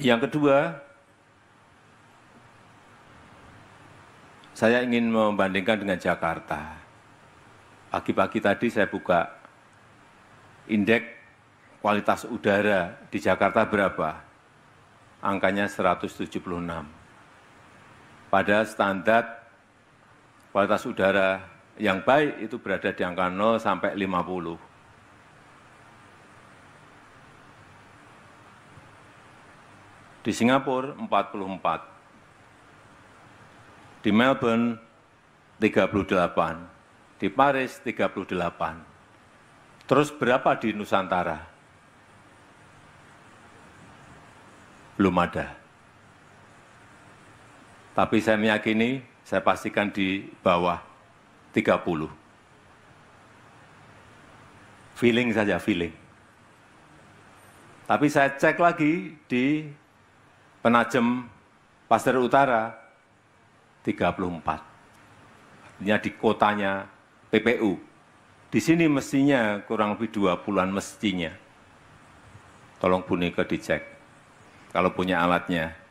Yang kedua, saya ingin membandingkan dengan Jakarta. Pagi-pagi tadi saya buka indeks kualitas udara di Jakarta berapa? Angkanya 176. Pada standar kualitas udara yang baik itu berada di angka 0 sampai 50. di Singapura 44, di Melbourne 38, di Paris 38. Terus berapa di Nusantara? Belum ada. Tapi saya meyakini, saya pastikan di bawah 30. Feeling saja, feeling. Tapi saya cek lagi di penajem pasir utara 34. Artinya di kotanya PPU. Di sini mestinya kurang lebih dua an mestinya. Tolong Bu Nika dicek, kalau punya alatnya.